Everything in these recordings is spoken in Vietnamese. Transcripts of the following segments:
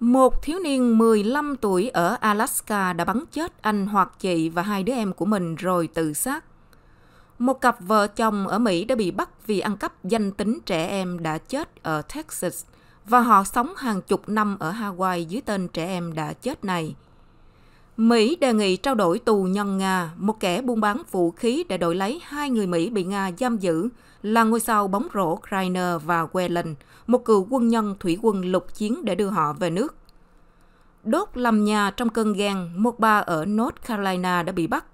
Một thiếu niên 15 tuổi ở Alaska đã bắn chết anh hoặc chị và hai đứa em của mình rồi tự sát. Một cặp vợ chồng ở Mỹ đã bị bắt vì ăn cắp danh tính trẻ em đã chết ở Texas và họ sống hàng chục năm ở Hawaii dưới tên trẻ em đã chết này. Mỹ đề nghị trao đổi tù nhân Nga, một kẻ buôn bán vũ khí để đổi lấy hai người Mỹ bị Nga giam giữ, là ngôi sao bóng rổ Kreiner và Wellen, một cựu quân nhân thủy quân lục chiến để đưa họ về nước. Đốt làm nhà trong cơn ghen, một bà ở North Carolina đã bị bắt.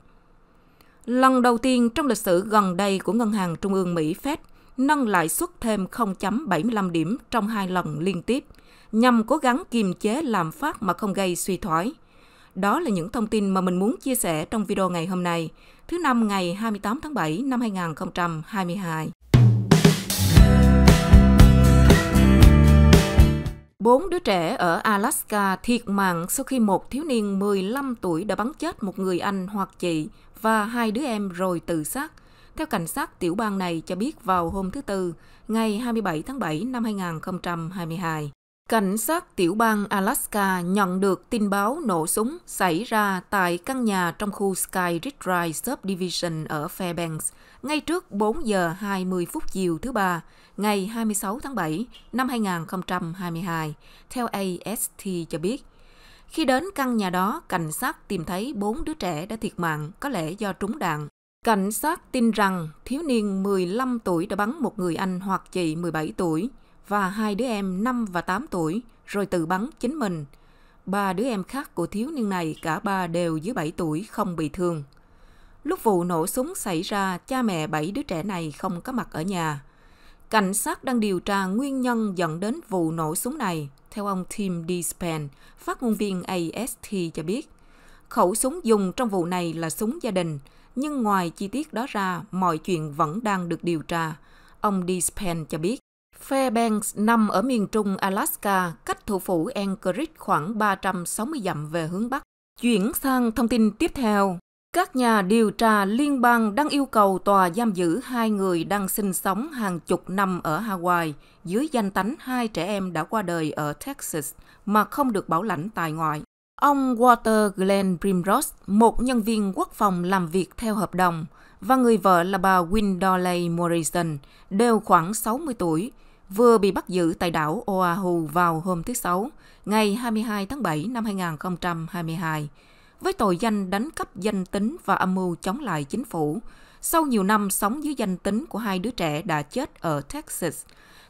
Lần đầu tiên trong lịch sử gần đây của Ngân hàng Trung ương Mỹ Fed nâng lãi suất thêm 0.75 điểm trong hai lần liên tiếp, nhằm cố gắng kiềm chế lạm phát mà không gây suy thoái – đó là những thông tin mà mình muốn chia sẻ trong video ngày hôm nay, thứ năm ngày 28 tháng 7 năm 2022. Bốn đứa trẻ ở Alaska thiệt mạng sau khi một thiếu niên 15 tuổi đã bắn chết một người anh hoặc chị và hai đứa em rồi tự sát. Theo cảnh sát tiểu bang này cho biết vào hôm thứ Tư, ngày 27 tháng 7 năm 2022. Cảnh sát tiểu bang Alaska nhận được tin báo nổ súng xảy ra tại căn nhà trong khu Sky Ridge Drive Subdivision ở Fairbanks ngay trước 4 giờ 20 phút chiều thứ Ba, ngày 26 tháng 7 năm 2022, theo AST cho biết. Khi đến căn nhà đó, cảnh sát tìm thấy bốn đứa trẻ đã thiệt mạng, có lẽ do trúng đạn. Cảnh sát tin rằng thiếu niên 15 tuổi đã bắn một người anh hoặc chị 17 tuổi, và hai đứa em 5 và 8 tuổi rồi tự bắn chính mình. Ba đứa em khác của thiếu niên này cả ba đều dưới 7 tuổi không bị thương. Lúc vụ nổ súng xảy ra, cha mẹ bảy đứa trẻ này không có mặt ở nhà. Cảnh sát đang điều tra nguyên nhân dẫn đến vụ nổ súng này, theo ông Tim Dispen, phát ngôn viên AST cho biết. Khẩu súng dùng trong vụ này là súng gia đình, nhưng ngoài chi tiết đó ra, mọi chuyện vẫn đang được điều tra. Ông Dispen cho biết. Fairbanks nằm ở miền trung Alaska, cách thủ phủ Anchorage khoảng 360 dặm về hướng Bắc. Chuyển sang thông tin tiếp theo. Các nhà điều tra liên bang đang yêu cầu tòa giam giữ hai người đang sinh sống hàng chục năm ở Hawaii dưới danh tánh hai trẻ em đã qua đời ở Texas mà không được bảo lãnh tại ngoại. Ông Walter Glenn Primrose, một nhân viên quốc phòng làm việc theo hợp đồng, và người vợ là bà Windley Morrison, đều khoảng 60 tuổi, vừa bị bắt giữ tại đảo Oahu vào hôm thứ Sáu, ngày 22 tháng 7 năm 2022, với tội danh đánh cắp danh tính và âm mưu chống lại chính phủ, sau nhiều năm sống dưới danh tính của hai đứa trẻ đã chết ở Texas.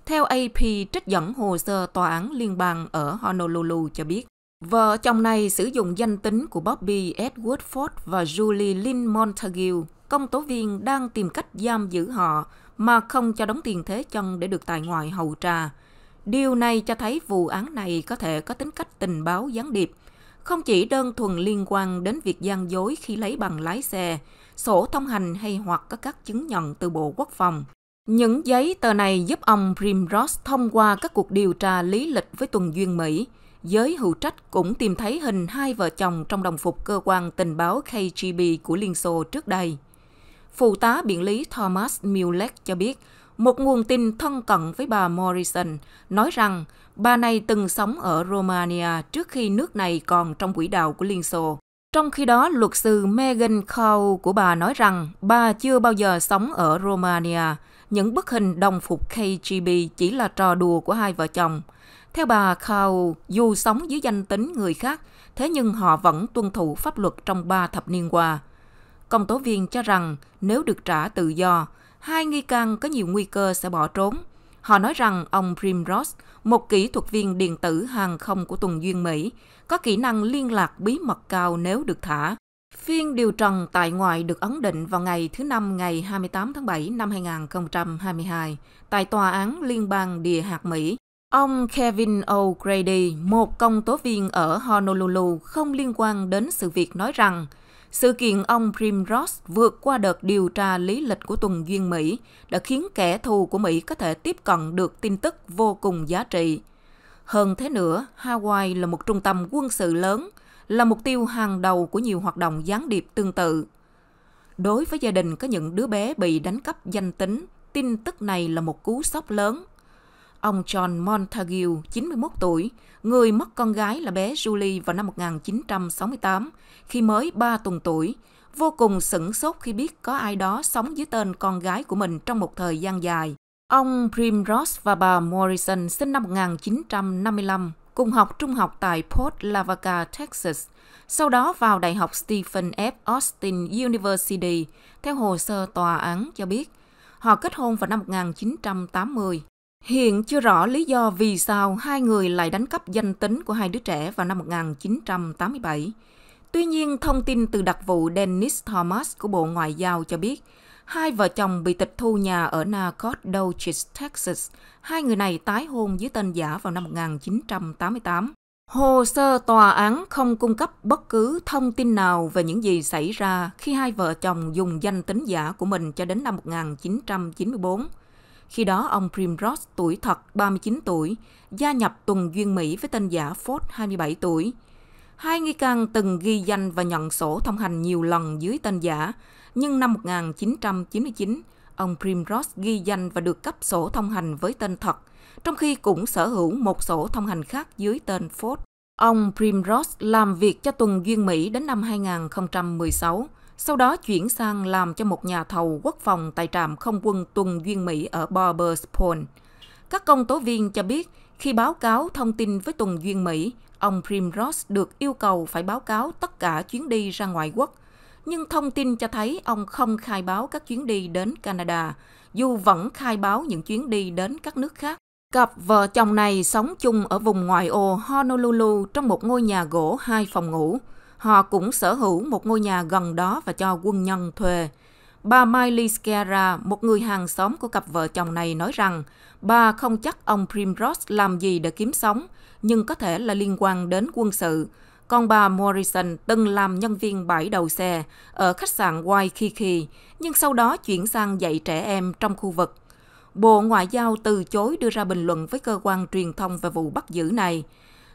Theo AP trích dẫn hồ sơ tòa án liên bang ở Honolulu cho biết, Vợ chồng này sử dụng danh tính của Bobby Edward Ford và Julie Lynn Montague, công tố viên đang tìm cách giam giữ họ mà không cho đóng tiền thế chân để được tại ngoại hầu trà. Điều này cho thấy vụ án này có thể có tính cách tình báo gián điệp, không chỉ đơn thuần liên quan đến việc gian dối khi lấy bằng lái xe, sổ thông hành hay hoặc có các chứng nhận từ Bộ Quốc phòng. Những giấy tờ này giúp ông Primrose thông qua các cuộc điều tra lý lịch với tuần duyên Mỹ – giới hữu trách cũng tìm thấy hình hai vợ chồng trong đồng phục cơ quan tình báo KGB của Liên Xô trước đây. Phụ tá biện lý Thomas Mulek cho biết, một nguồn tin thân cận với bà Morrison nói rằng bà này từng sống ở Romania trước khi nước này còn trong quỹ đạo của Liên Xô. Trong khi đó, luật sư Megan Cole của bà nói rằng bà chưa bao giờ sống ở Romania. Những bức hình đồng phục KGB chỉ là trò đùa của hai vợ chồng – theo bà Khao, dù sống dưới danh tính người khác, thế nhưng họ vẫn tuân thủ pháp luật trong ba thập niên qua. Công tố viên cho rằng nếu được trả tự do, hai nghi can có nhiều nguy cơ sẽ bỏ trốn. Họ nói rằng ông Primrose, một kỹ thuật viên điện tử hàng không của Tùng Duyên Mỹ, có kỹ năng liên lạc bí mật cao nếu được thả. Phiên điều trần tại ngoại được ấn định vào ngày thứ Năm ngày 28 tháng 7 năm 2022 tại Tòa án Liên bang Địa hạt Mỹ Ông Kevin O'Grady, một công tố viên ở Honolulu không liên quan đến sự việc nói rằng sự kiện ông Primrose vượt qua đợt điều tra lý lịch của tuần duyên Mỹ đã khiến kẻ thù của Mỹ có thể tiếp cận được tin tức vô cùng giá trị. Hơn thế nữa, Hawaii là một trung tâm quân sự lớn, là mục tiêu hàng đầu của nhiều hoạt động gián điệp tương tự. Đối với gia đình có những đứa bé bị đánh cắp danh tính, tin tức này là một cú sốc lớn Ông John Montague, 91 tuổi, người mất con gái là bé Julie vào năm 1968 khi mới 3 tuần tuổi, vô cùng sửng sốt khi biết có ai đó sống dưới tên con gái của mình trong một thời gian dài. Ông Primrose và bà Morrison sinh năm 1955, cùng học trung học tại Port Lavaca, Texas, sau đó vào Đại học Stephen F. Austin University, theo hồ sơ tòa án cho biết. Họ kết hôn vào năm 1980. Hiện chưa rõ lý do vì sao hai người lại đánh cắp danh tính của hai đứa trẻ vào năm 1987. Tuy nhiên, thông tin từ đặc vụ Dennis Thomas của Bộ Ngoại giao cho biết, hai vợ chồng bị tịch thu nhà ở Nacogdoches, Texas. Hai người này tái hôn dưới tên giả vào năm 1988. Hồ sơ tòa án không cung cấp bất cứ thông tin nào về những gì xảy ra khi hai vợ chồng dùng danh tính giả của mình cho đến năm 1994. Khi đó, ông Primrose, tuổi thật 39 tuổi, gia nhập tuần duyên Mỹ với tên giả Ford, 27 tuổi. Hai nghi can từng ghi danh và nhận sổ thông hành nhiều lần dưới tên giả, nhưng năm 1999, ông Primrose ghi danh và được cấp sổ thông hành với tên thật, trong khi cũng sở hữu một sổ thông hành khác dưới tên Ford. Ông Primrose làm việc cho tuần duyên Mỹ đến năm 2016, sau đó chuyển sang làm cho một nhà thầu quốc phòng tại trạm không quân tuần duyên Mỹ ở Barbers Point. Các công tố viên cho biết, khi báo cáo thông tin với tuần duyên Mỹ, ông Primrose được yêu cầu phải báo cáo tất cả chuyến đi ra ngoại quốc. Nhưng thông tin cho thấy ông không khai báo các chuyến đi đến Canada, dù vẫn khai báo những chuyến đi đến các nước khác. Cặp vợ chồng này sống chung ở vùng ngoại ô Honolulu trong một ngôi nhà gỗ hai phòng ngủ. Họ cũng sở hữu một ngôi nhà gần đó và cho quân nhân thuê. Bà Miley Skera, một người hàng xóm của cặp vợ chồng này nói rằng bà không chắc ông Primrose làm gì để kiếm sống, nhưng có thể là liên quan đến quân sự. Còn bà Morrison từng làm nhân viên bãi đầu xe ở khách sạn Waikiki, nhưng sau đó chuyển sang dạy trẻ em trong khu vực. Bộ Ngoại giao từ chối đưa ra bình luận với cơ quan truyền thông về vụ bắt giữ này.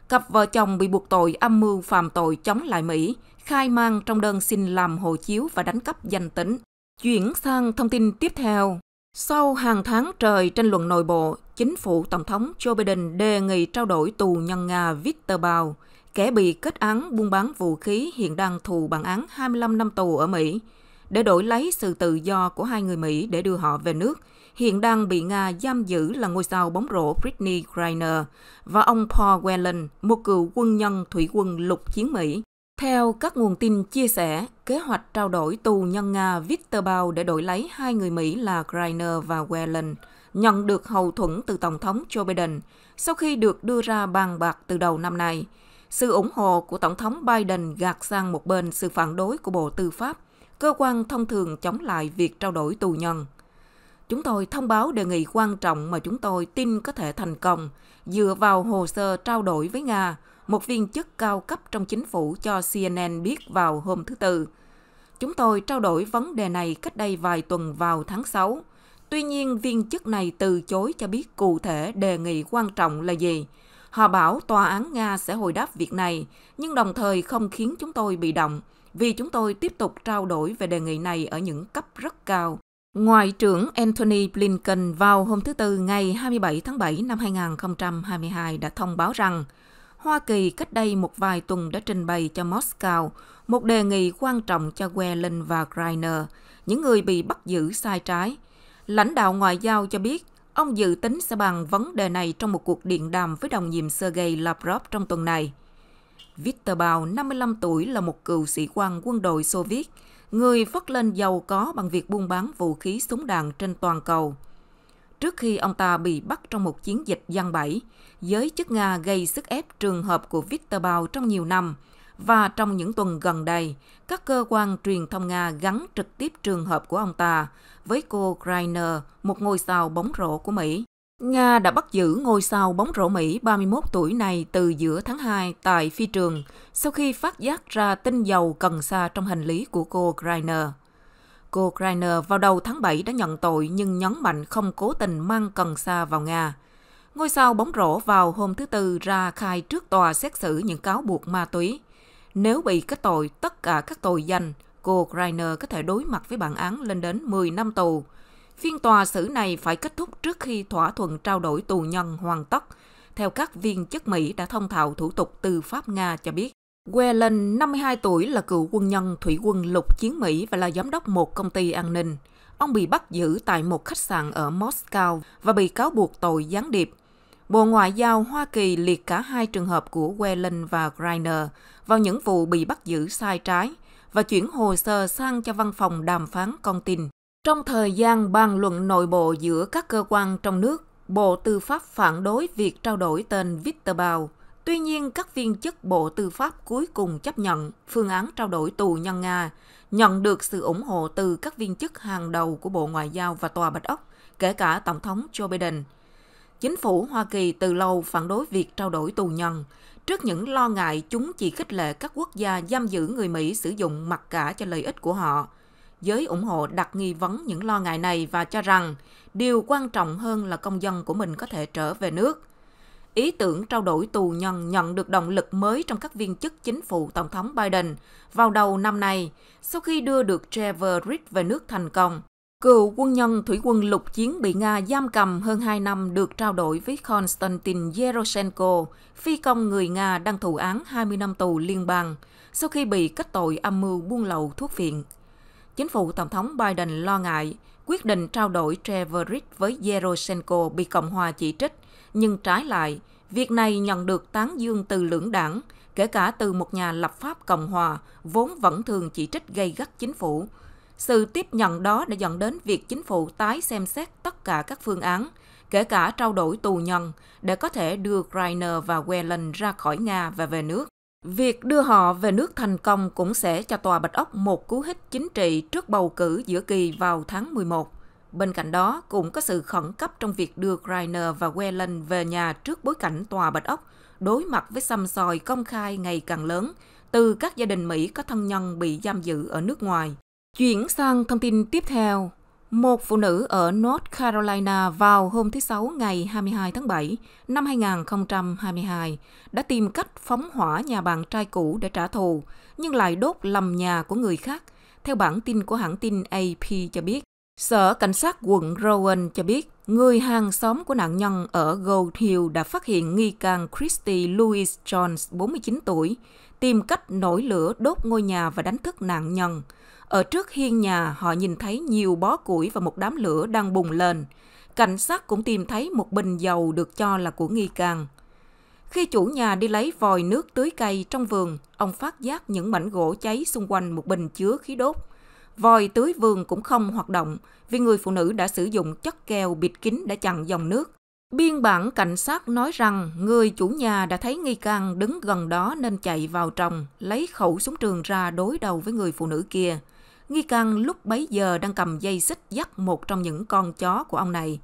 Cặp vợ chồng bị buộc tội âm mưu phạm tội chống lại Mỹ, khai mang trong đơn xin làm hộ chiếu và đánh cắp danh tính. Chuyển sang thông tin tiếp theo. Sau hàng tháng trời tranh luận nội bộ, chính phủ Tổng thống Joe Biden đề nghị trao đổi tù nhân Nga Viktor Bao kẻ bị kết án buôn bán vũ khí hiện đang thù bản án 25 năm tù ở Mỹ, để đổi lấy sự tự do của hai người Mỹ để đưa họ về nước – hiện đang bị Nga giam giữ là ngôi sao bóng rổ Britney Griner và ông Paul Whelan, một cựu quân nhân thủy quân lục chiến Mỹ. Theo các nguồn tin chia sẻ, kế hoạch trao đổi tù nhân Nga Victor Bao để đổi lấy hai người Mỹ là Griner và Whelan nhận được hậu thuẫn từ Tổng thống Joe Biden sau khi được đưa ra bàn bạc từ đầu năm nay. Sự ủng hộ của Tổng thống Biden gạt sang một bên sự phản đối của Bộ Tư pháp, cơ quan thông thường chống lại việc trao đổi tù nhân chúng tôi thông báo đề nghị quan trọng mà chúng tôi tin có thể thành công dựa vào hồ sơ trao đổi với Nga, một viên chức cao cấp trong chính phủ cho CNN biết vào hôm thứ Tư. Chúng tôi trao đổi vấn đề này cách đây vài tuần vào tháng 6. Tuy nhiên, viên chức này từ chối cho biết cụ thể đề nghị quan trọng là gì. Họ bảo tòa án Nga sẽ hồi đáp việc này, nhưng đồng thời không khiến chúng tôi bị động, vì chúng tôi tiếp tục trao đổi về đề nghị này ở những cấp rất cao Ngoại trưởng Anthony Blinken vào hôm thứ Tư ngày 27 tháng 7 năm 2022 đã thông báo rằng Hoa Kỳ cách đây một vài tuần đã trình bày cho Moscow một đề nghị quan trọng cho Whelan và Greiner, những người bị bắt giữ sai trái. Lãnh đạo ngoại giao cho biết ông dự tính sẽ bàn vấn đề này trong một cuộc điện đàm với đồng nhiệm Sergei Lavrov trong tuần này. Viktor Bào, 55 tuổi, là một cựu sĩ quan quân đội soviet người phất lên giàu có bằng việc buôn bán vũ khí súng đạn trên toàn cầu. Trước khi ông ta bị bắt trong một chiến dịch gian bẫy, giới chức Nga gây sức ép trường hợp của Viktor Bao trong nhiều năm, và trong những tuần gần đây, các cơ quan truyền thông Nga gắn trực tiếp trường hợp của ông ta với cô Kreiner, một ngôi sao bóng rổ của Mỹ. Nga đã bắt giữ ngôi sao bóng rổ Mỹ 31 tuổi này từ giữa tháng 2 tại phi trường sau khi phát giác ra tinh dầu cần sa trong hành lý của cô Greiner. Cô Greiner vào đầu tháng 7 đã nhận tội nhưng nhấn mạnh không cố tình mang cần sa vào Nga. Ngôi sao bóng rổ vào hôm thứ Tư ra khai trước tòa xét xử những cáo buộc ma túy. Nếu bị kết tội tất cả các tội danh, cô Greiner có thể đối mặt với bản án lên đến 10 năm tù, Phiên tòa xử này phải kết thúc trước khi thỏa thuận trao đổi tù nhân hoàn tất. Theo các viên chức Mỹ đã thông thạo thủ tục tư pháp Nga cho biết, Whelan, 52 tuổi, là cựu quân nhân thủy quân lục chiến Mỹ và là giám đốc một công ty an ninh. Ông bị bắt giữ tại một khách sạn ở Moscow và bị cáo buộc tội gián điệp. Bộ Ngoại giao Hoa Kỳ liệt cả hai trường hợp của Whelan và Griner vào những vụ bị bắt giữ sai trái và chuyển hồ sơ sang cho văn phòng đàm phán con tin. Trong thời gian bàn luận nội bộ giữa các cơ quan trong nước, Bộ Tư pháp phản đối việc trao đổi tên Victor Bao. Tuy nhiên, các viên chức Bộ Tư pháp cuối cùng chấp nhận phương án trao đổi tù nhân Nga, nhận được sự ủng hộ từ các viên chức hàng đầu của Bộ Ngoại giao và Tòa Bạch Ốc, kể cả Tổng thống Joe Biden. Chính phủ Hoa Kỳ từ lâu phản đối việc trao đổi tù nhân, trước những lo ngại chúng chỉ khích lệ các quốc gia giam giữ người Mỹ sử dụng mặc cả cho lợi ích của họ – giới ủng hộ đặt nghi vấn những lo ngại này và cho rằng điều quan trọng hơn là công dân của mình có thể trở về nước. Ý tưởng trao đổi tù nhân nhận được động lực mới trong các viên chức chính phủ Tổng thống Biden vào đầu năm nay, sau khi đưa được Trevor Reed về nước thành công. Cựu quân nhân thủy quân lục chiến bị Nga giam cầm hơn 2 năm được trao đổi với Konstantin Yeroshenko, phi công người Nga đang thụ án 20 năm tù liên bang, sau khi bị kết tội âm mưu buôn lậu thuốc viện chính phủ Tổng thống Biden lo ngại quyết định trao đổi Treverick với Yeroshenko bị Cộng hòa chỉ trích, nhưng trái lại, việc này nhận được tán dương từ lưỡng đảng, kể cả từ một nhà lập pháp Cộng hòa vốn vẫn thường chỉ trích gây gắt chính phủ. Sự tiếp nhận đó đã dẫn đến việc chính phủ tái xem xét tất cả các phương án, kể cả trao đổi tù nhân, để có thể đưa Kreiner và Whelan ra khỏi Nga và về nước. Việc đưa họ về nước thành công cũng sẽ cho tòa Bạch Ốc một cú hích chính trị trước bầu cử giữa kỳ vào tháng 11. Bên cạnh đó, cũng có sự khẩn cấp trong việc đưa Greiner và Whelan về nhà trước bối cảnh tòa Bạch Ốc đối mặt với xăm soi công khai ngày càng lớn từ các gia đình Mỹ có thân nhân bị giam giữ ở nước ngoài. Chuyển sang thông tin tiếp theo. Một phụ nữ ở North Carolina vào hôm thứ Sáu ngày 22 tháng 7 năm 2022 đã tìm cách phóng hỏa nhà bạn trai cũ để trả thù, nhưng lại đốt lầm nhà của người khác, theo bản tin của hãng tin AP cho biết. Sở Cảnh sát quận Rowan cho biết, người hàng xóm của nạn nhân ở Gold Hill đã phát hiện nghi can Christy Louise Jones, 49 tuổi, tìm cách nổi lửa đốt ngôi nhà và đánh thức nạn nhân – ở trước hiên nhà, họ nhìn thấy nhiều bó củi và một đám lửa đang bùng lên. Cảnh sát cũng tìm thấy một bình dầu được cho là của nghi can. Khi chủ nhà đi lấy vòi nước tưới cây trong vườn, ông phát giác những mảnh gỗ cháy xung quanh một bình chứa khí đốt. Vòi tưới vườn cũng không hoạt động vì người phụ nữ đã sử dụng chất keo bịt kín để chặn dòng nước. Biên bản cảnh sát nói rằng người chủ nhà đã thấy nghi can đứng gần đó nên chạy vào trong, lấy khẩu súng trường ra đối đầu với người phụ nữ kia. Nghi can lúc bấy giờ đang cầm dây xích dắt một trong những con chó của ông này.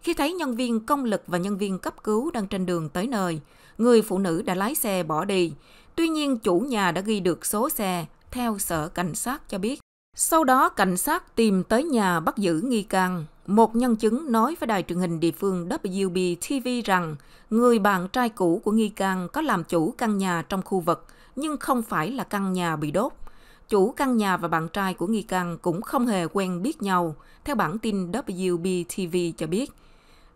Khi thấy nhân viên công lực và nhân viên cấp cứu đang trên đường tới nơi, người phụ nữ đã lái xe bỏ đi. Tuy nhiên chủ nhà đã ghi được số xe theo sở cảnh sát cho biết. Sau đó cảnh sát tìm tới nhà bắt giữ nghi can. Một nhân chứng nói với đài truyền hình địa phương wbtv rằng người bạn trai cũ của nghi can có làm chủ căn nhà trong khu vực nhưng không phải là căn nhà bị đốt chủ căn nhà và bạn trai của nghi can cũng không hề quen biết nhau, theo bản tin WBTV cho biết.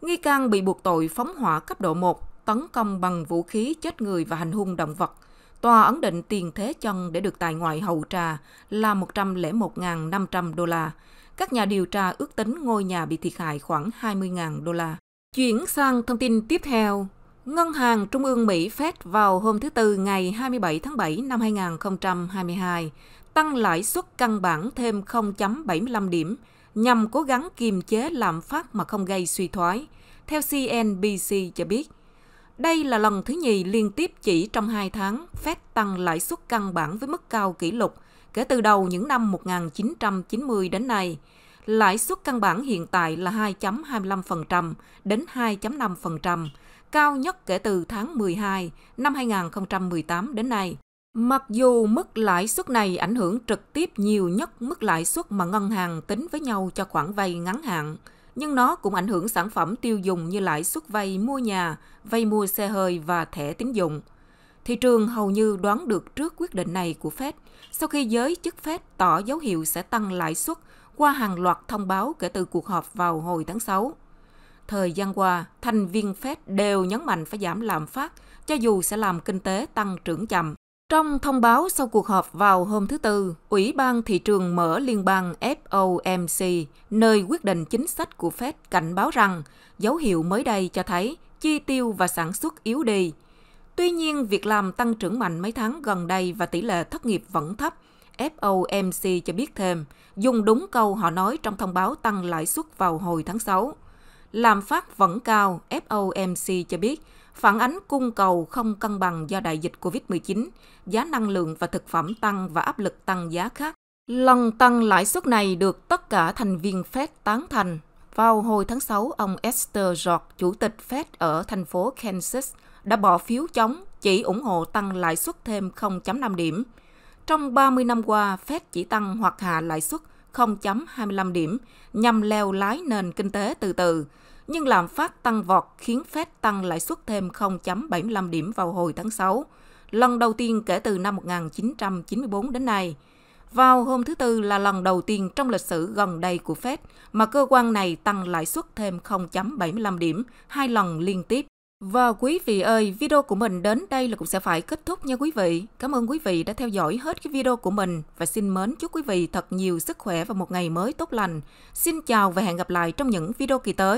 Nghi can bị buộc tội phóng hỏa cấp độ 1, tấn công bằng vũ khí chết người và hành hung động vật. Tòa ấn định tiền thế chân để được tại ngoại hậu trà là 101.500 đô la. Các nhà điều tra ước tính ngôi nhà bị thiệt hại khoảng 20.000 đô la. Chuyển sang thông tin tiếp theo, Ngân hàng Trung ương Mỹ Fed vào hôm thứ Tư ngày 27 tháng 7 năm 2022 tăng lãi suất căn bản thêm 0.75 điểm nhằm cố gắng kiềm chế lạm phát mà không gây suy thoái, theo CNBC cho biết. Đây là lần thứ nhì liên tiếp chỉ trong 2 tháng Fed tăng lãi suất căn bản với mức cao kỷ lục kể từ đầu những năm 1990 đến nay. Lãi suất căn bản hiện tại là 2.25% đến 2.5%, cao nhất kể từ tháng 12 năm 2018 đến nay. Mặc dù mức lãi suất này ảnh hưởng trực tiếp nhiều nhất mức lãi suất mà ngân hàng tính với nhau cho khoản vay ngắn hạn, nhưng nó cũng ảnh hưởng sản phẩm tiêu dùng như lãi suất vay mua nhà, vay mua xe hơi và thẻ tín dụng. Thị trường hầu như đoán được trước quyết định này của Fed sau khi giới chức Fed tỏ dấu hiệu sẽ tăng lãi suất qua hàng loạt thông báo kể từ cuộc họp vào hồi tháng 6. Thời gian qua, thành viên Fed đều nhấn mạnh phải giảm lạm phát cho dù sẽ làm kinh tế tăng trưởng chậm. Trong thông báo sau cuộc họp vào hôm thứ Tư, Ủy ban Thị trường Mở Liên bang FOMC, nơi quyết định chính sách của Fed cảnh báo rằng dấu hiệu mới đây cho thấy chi tiêu và sản xuất yếu đi. Tuy nhiên, việc làm tăng trưởng mạnh mấy tháng gần đây và tỷ lệ thất nghiệp vẫn thấp. FOMC cho biết thêm, dùng đúng câu họ nói trong thông báo tăng lãi suất vào hồi tháng 6. Lạm phát vẫn cao, FOMC cho biết phản ánh cung cầu không cân bằng do đại dịch COVID-19, giá năng lượng và thực phẩm tăng và áp lực tăng giá khác. Lần tăng lãi suất này được tất cả thành viên Fed tán thành. Vào hồi tháng 6, ông Esther George, chủ tịch Fed ở thành phố Kansas, đã bỏ phiếu chống chỉ ủng hộ tăng lãi suất thêm 0.5 điểm. Trong 30 năm qua, Fed chỉ tăng hoặc hạ lãi suất 0.25 điểm nhằm leo lái nền kinh tế từ từ nhưng làm phát tăng vọt khiến Fed tăng lãi suất thêm 0.75 điểm vào hồi tháng 6, lần đầu tiên kể từ năm 1994 đến nay. Vào hôm thứ Tư là lần đầu tiên trong lịch sử gần đây của Fed mà cơ quan này tăng lãi suất thêm 0.75 điểm hai lần liên tiếp. Và quý vị ơi, video của mình đến đây là cũng sẽ phải kết thúc nha quý vị. Cảm ơn quý vị đã theo dõi hết cái video của mình và xin mến chúc quý vị thật nhiều sức khỏe và một ngày mới tốt lành. Xin chào và hẹn gặp lại trong những video kỳ tới.